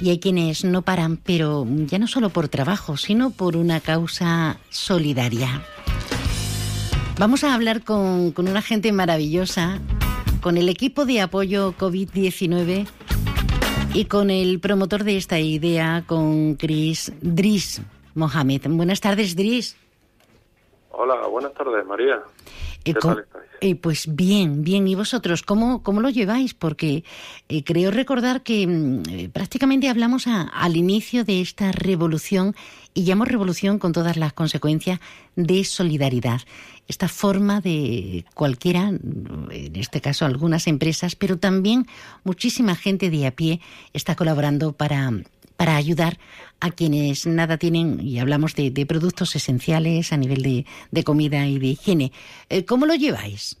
y hay quienes no paran, pero ya no solo por trabajo, sino por una causa solidaria. Vamos a hablar con, una gente maravillosa, con el equipo de apoyo COVID-19 y con el promotor de esta idea, con Chris Driss Mohamed. Buenas tardes, Driss. Hola, buenas tardes, María. Eh, pues bien, bien. ¿Y vosotros cómo, cómo lo lleváis? Porque eh, creo recordar que mm, eh, prácticamente hablamos al inicio de esta revolución y llamo revolución con todas las consecuencias de solidaridad. Esta forma de cualquiera, mm, en este caso algunas empresas, pero también muchísima gente de a pie está colaborando para para ayudar a quienes nada tienen, y hablamos de, productos esenciales a nivel de, de, comida y de higiene. Eh, ¿Cómo lo lleváis?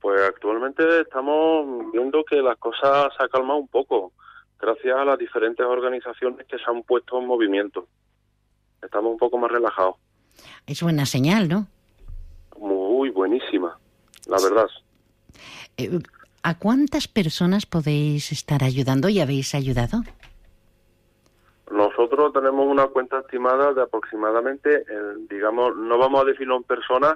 Pues actualmente estamos viendo que las cosas se han calmado un poco, gracias a las diferentes organizaciones que se han puesto en movimiento. Estamos un poco más relajados. Es buena señal, ¿no? Muy buenísima, la verdad. Eh, ¿A cuántas personas podéis estar ayudando y habéis ayudado? Nosotros tenemos una cuenta estimada de aproximadamente, digamos, no vamos a decirlo en personas,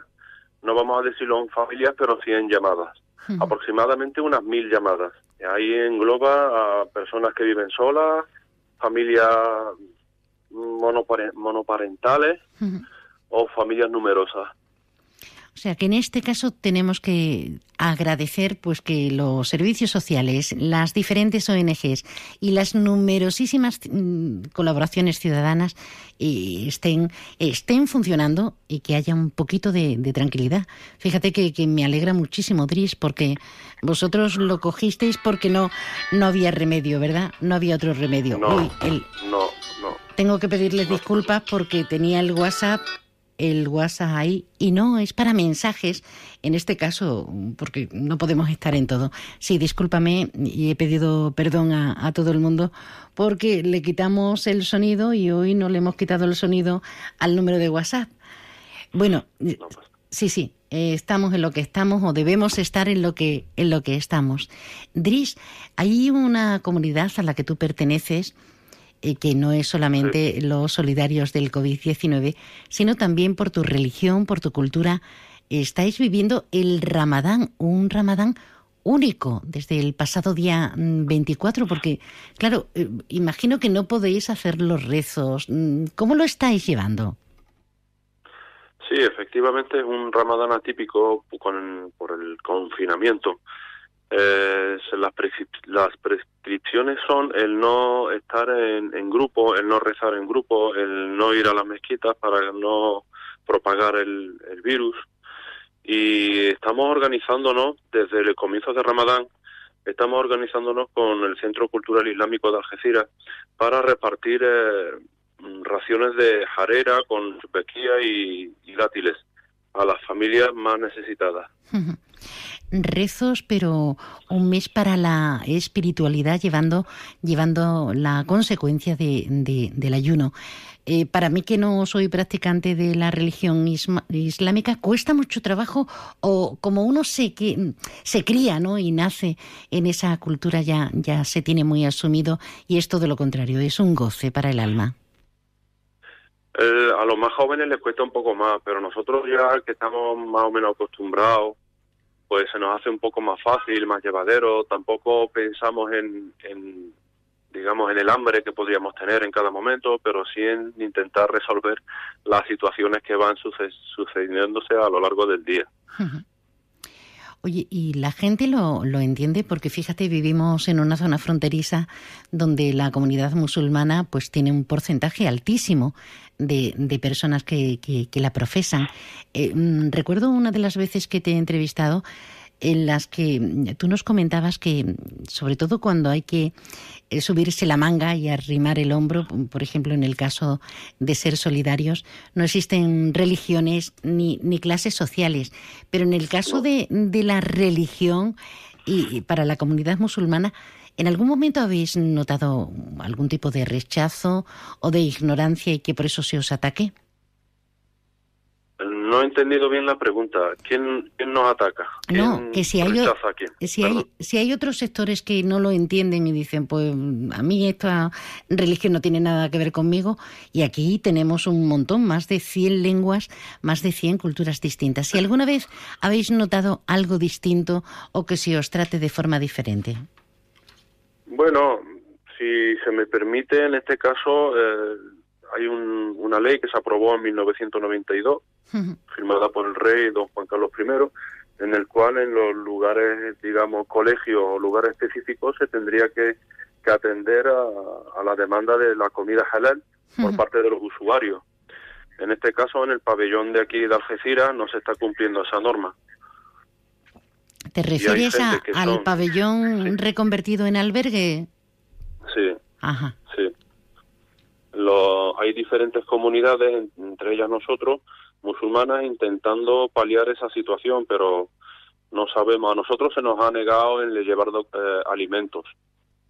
no vamos a decirlo en familias, pero sí llamadas. Aproximadamente unas mil llamadas. Ahí engloba a personas que viven solas, familias monoparentales o familias numerosas. O sea que en este caso tenemos que agradecer pues que los servicios sociales, las diferentes ONGs y las numerosísimas mm, colaboraciones ciudadanas eh, estén, estén funcionando y que haya un poquito de, tranquilidad. Fíjate que, me alegra muchísimo, Dris, porque vosotros lo cogisteis porque no, no había remedio, ¿verdad? No había otro remedio. No, no, no. Tengo que pedirles disculpas porque tenía el WhatsApp el WhatsApp ahí y no es para mensajes, en este caso, porque no podemos estar en todo. Sí, discúlpame y he pedido perdón a, todo el mundo porque le quitamos el sonido y hoy no le hemos quitado el sonido al número de WhatsApp. Bueno, eh, pues. sí, sí, eh, estamos en lo que estamos o debemos estar en lo que, en lo que estamos. Dris, hay una comunidad a la que tú perteneces eh, que no es solamente los solidarios del COVID-19, sino también por tu religión, por tu cultura. Estáis viviendo el Ramadán, un Ramadán único desde el pasado día 24, mm, porque, claro, eh, imagino que no podéis hacer los rezos. Mm, ¿Cómo lo estáis llevando? Sí, efectivamente es un ramadán atípico con, por el confinamiento. Eh, las, las son el no estar en, en, grupo, el no rezar en grupo, el no ir a las mezquitas para no propagar el, virus. Y estamos organizándonos desde el comienzo de Ramadán, estamos organizándonos con el Centro Cultural Islámico de Algeciras para repartir eh, raciones de jarera con chupequía y, y dátiles a las familias más necesitadas. rezos, pero un mes para la espiritualidad, llevando, llevando la consecuencia del ayuno. Eh, para mí que no soy practicante de la religión islámica, cuesta mucho trabajo o como uno se, que, se cría ¿no? y nace en esa cultura ya, ya se tiene muy asumido y es todo lo contrario, es un goce para el alma. Eh, a los más jóvenes les cuesta un poco más, pero nosotros ya que estamos más o menos acostumbrados, pues se nos hace un poco más fácil, más llevadero, tampoco pensamos en, en digamos, en el hambre que podríamos tener en cada momento, pero sí en intentar resolver las situaciones que van sucediéndose a lo largo del día. Oye, y la gente lo, lo, entiende porque fíjate, vivimos en una zona fronteriza donde la comunidad musulmana pues tiene un porcentaje altísimo de, de personas que, que, la profesan. Eh, mm, recuerdo una de las veces que te he entrevistado, en las que mm, tú nos comentabas que, mm, sobre todo cuando hay que eh, subirse la manga y arrimar el hombro, mm, por ejemplo, en el caso de ser solidarios, no existen religiones ni, clases sociales, pero en el caso de, la religión y para la comunidad musulmana, ¿En algún momento habéis notado algún tipo de rechazo o de ignorancia y que por eso se os ataque? he entendido bien la pregunta. ¿Quién, nos ataca? no, que si hay, si, si hay otros sectores que no lo entienden y dicen, pues a mí esta religión no tiene nada que ver conmigo, y aquí tenemos un montón, más de 100 lenguas, más de 100 culturas distintas. Si alguna vez habéis notado algo distinto o que se os trate de forma diferente. Bueno, si se me permite, en este caso... Eh, hay una ley que se aprobó en 1992, firmada por el rey don Juan Carlos I, en el cual en los lugares, digamos, colegios o lugares específicos se tendría que, atender a, la demanda de la comida halal por parte de los usuarios. En este caso, en el pabellón de aquí de Algeciras no se está cumpliendo esa norma. ¿Te refieres al pabellón reconvertido en albergue? Sí. Ajá hay diferentes comunidades, entre ellas nosotros, musulmanas, intentando paliar esa situación, pero no sabemos. A nosotros se nos ha negado en llevar eh, alimentos.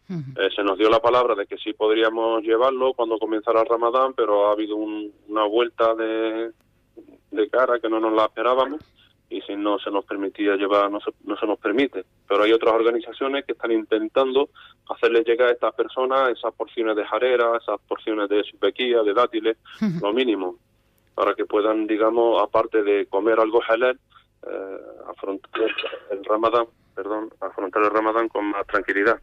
Eh, se nos dio la palabra de que sí podríamos llevarlo cuando comenzara el Ramadán, pero ha habido una vuelta de cara que no nos la esperábamos y si no se nos permitía llevar, no se, no se nos permite. Pero hay otras organizaciones que están intentando hacerles llegar a estas personas esas porciones de jarera, esas porciones de subequía, de dátiles, lo mínimo, para que puedan, digamos, aparte de comer algo halal, eh, afrontar el, ramadán, perdón, afrontar el ramadán con más tranquilidad.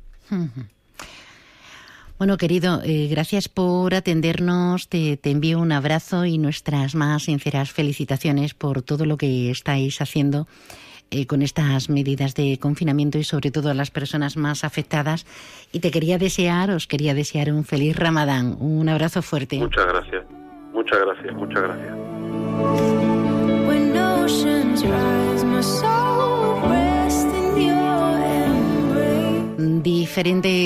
Bueno, querido, eh, gracias por atendernos. Te, envío un abrazo y nuestras más sinceras felicitaciones por todo lo que estáis haciendo eh, con estas medidas de confinamiento y sobre todo a las personas más afectadas. Y te quería desear, os quería desear un feliz Ramadán. Un abrazo fuerte. Muchas gracias. Muchas gracias, muchas gracias. Diferente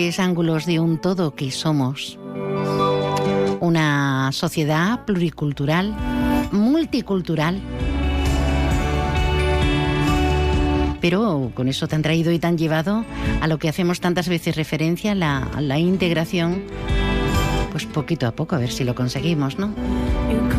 de un todo que somos. Una sociedad pluricultural, multicultural. Pero con eso tan traído y tan llevado a lo que hacemos tantas veces referencia, la, la integración, pues poquito a poco, a ver si lo conseguimos, ¿no?